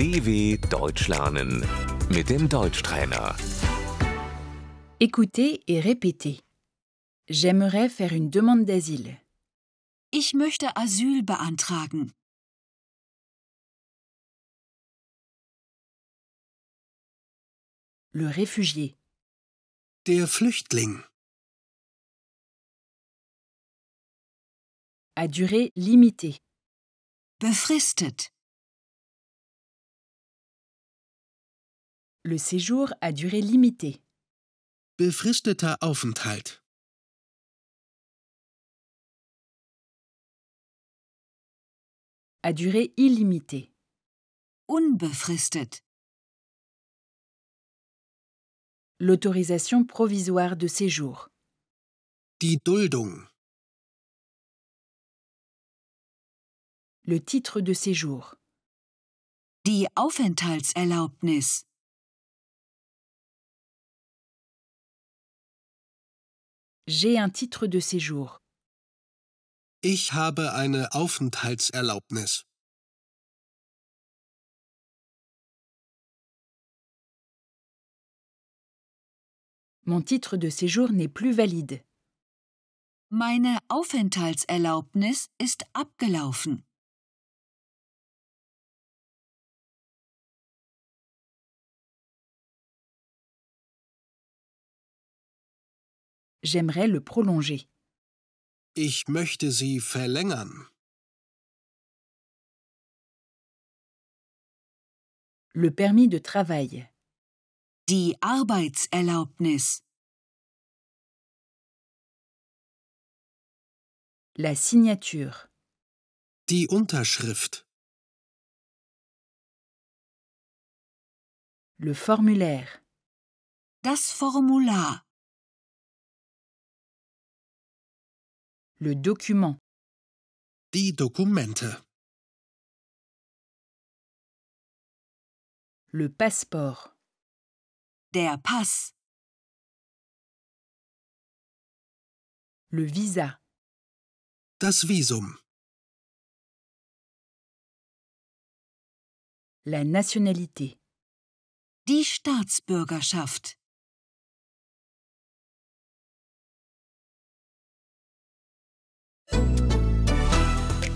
DW Deutsch lernen mit dem Deutschtrainer. Écoutez et répétez. J'aimerais faire une demande d'asile. Ich möchte Asyl beantragen. Le réfugié, Der Flüchtling. à durée limitée, Befristet. Le séjour à durée limitée. Befristeter Aufenthalt. À durée illimitée. Unbefristet. L'autorisation provisoire de séjour. Die Duldung. Le titre de séjour. Die Aufenthaltserlaubnis. J'ai un titre de séjour. Ich habe eine Aufenthaltserlaubnis. Mon titre de séjour n'est plus valide. Meine Aufenthaltserlaubnis ist abgelaufen. J'aimerais le prolonger. Ich möchte sie verlängern. Le permis de travail. Die Arbeitserlaubnis. La signature. Die Unterschrift. Le formulaire. Das Formular. Le document. Die Dokumente. Le passeport. Der Pass. Le visa. Das Visum. La nationalité. Die Staatsbürgerschaft.